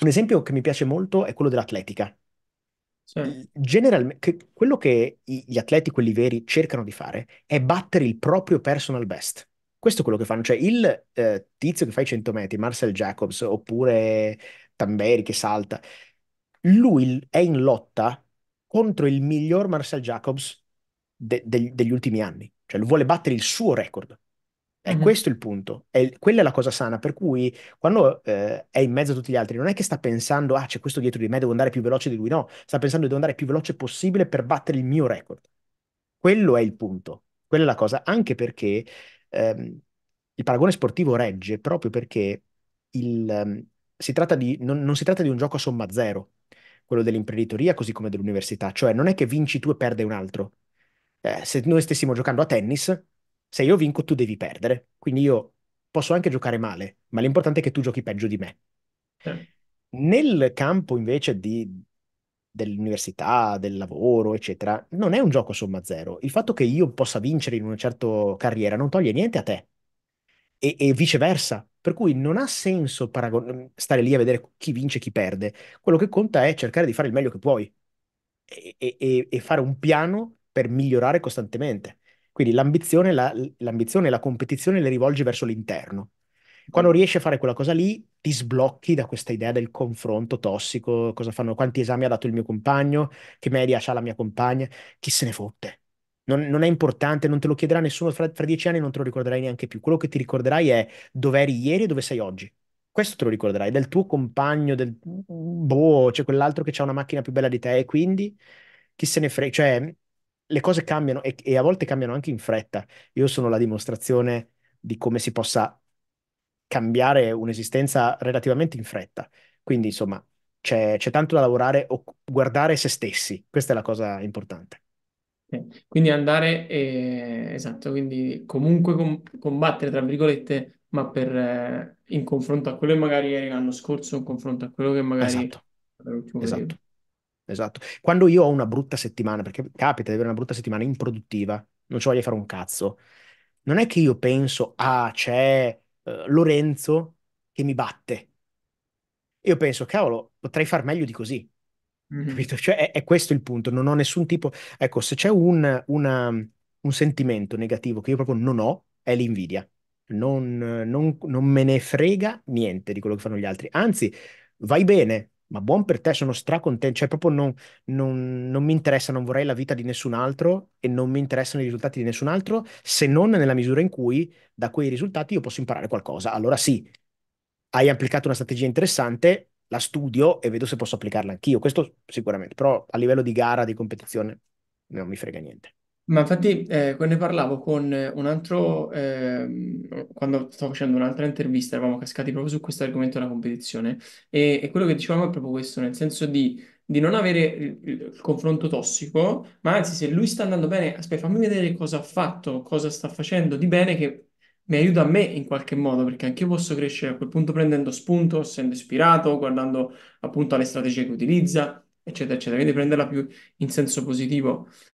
Un esempio che mi piace molto è quello dell'atletica. Sì. Generalmente, quello che gli atleti, quelli veri, cercano di fare è battere il proprio personal best. Questo è quello che fanno, cioè il eh, tizio che fa i 100 metri, Marcel Jacobs, oppure Tamberi che salta, lui è in lotta contro il miglior Marcel Jacobs de- de- degli ultimi anni, cioè vuole battere il suo record. È questo il punto, è, quella è la cosa sana, per cui quando eh, è in mezzo a tutti gli altri non è che sta pensando, ah c'è questo dietro di me, devo andare più veloce di lui, no, sta pensando devo andare più veloce possibile per battere il mio record. Quello è il punto, quella è la cosa, anche perché ehm, il paragone sportivo regge proprio perché il, ehm, si di, non, non si tratta di un gioco a somma zero, quello dell'imprenditoria così come dell'università, cioè non è che vinci tu e perde un altro, eh, se noi stessimo giocando a tennis, se io vinco tu devi perdere, quindi io posso anche giocare male, ma l'importante è che tu giochi peggio di me. Nel campo invece di, dell'università, del lavoro, eccetera, non è un gioco somma zero. Il fatto che io possa vincere in una certa carriera non toglie niente a te e, e viceversa. Per cui non ha senso stare lì a vedere chi vince e chi perde. Quello che conta è cercare di fare il meglio che puoi e, e, e fare un piano per migliorare costantemente. Quindi l'ambizione, la, l'ambizione e la competizione le rivolgi verso l'interno. Quando mm. riesci a fare quella cosa lì, ti sblocchi da questa idea del confronto tossico, cosa fanno, quanti esami ha dato il mio compagno, che media ha la mia compagna, chi se ne fotte. Non, non, è importante, non te lo chiederà nessuno fra, fra, dieci anni, non te lo ricorderai neanche più. Quello che ti ricorderai è dove eri ieri e dove sei oggi. Questo te lo ricorderai, del tuo compagno, del boh, c'è cioè quell'altro che ha una macchina più bella di te, e quindi chi se ne frega, cioè le cose cambiano e, e a volte cambiano anche in fretta. Io sono la dimostrazione di come si possa cambiare un'esistenza relativamente in fretta. Quindi, insomma, c'è, c'è tanto da lavorare o guardare se stessi. Questa è la cosa importante. Quindi andare, eh, esatto, quindi comunque com- combattere, tra virgolette, ma per, eh, in confronto a quello che magari eri l'anno scorso, in confronto a quello che magari... Esatto. Esatto esatto. Quando io ho una brutta settimana, perché capita di avere una brutta settimana improduttiva, non ci voglio fare un cazzo, non è che io penso, ah, c'è eh, Lorenzo che mi batte. Io penso, cavolo, potrei far meglio di così. Capito? Cioè, è, è, questo il punto. Non ho nessun tipo. Ecco, se c'è un, una, un sentimento negativo che io proprio non ho, è l'invidia. Non, non, non me ne frega niente di quello che fanno gli altri. Anzi, vai bene, ma buon per te, sono stracontento, cioè proprio non, non, non, mi interessa, non vorrei la vita di nessun altro e non mi interessano i risultati di nessun altro, se non nella misura in cui da quei risultati io posso imparare qualcosa. Allora sì, hai applicato una strategia interessante, la studio e vedo se posso applicarla anch'io, questo sicuramente, però a livello di gara, di competizione, non mi frega niente. Ma infatti eh, ne parlavo con eh, un altro, ehm, quando stavo facendo un'altra intervista, eravamo cascati proprio su questo argomento della competizione e, e quello che dicevamo è proprio questo, nel senso di, di non avere il, il confronto tossico, ma anzi se lui sta andando bene, aspetta, fammi vedere cosa ha fatto, cosa sta facendo di bene che mi aiuta a me in qualche modo, perché anche io posso crescere a quel punto prendendo spunto, essendo ispirato, guardando appunto alle strategie che utilizza, eccetera, eccetera. Quindi prenderla più in senso positivo.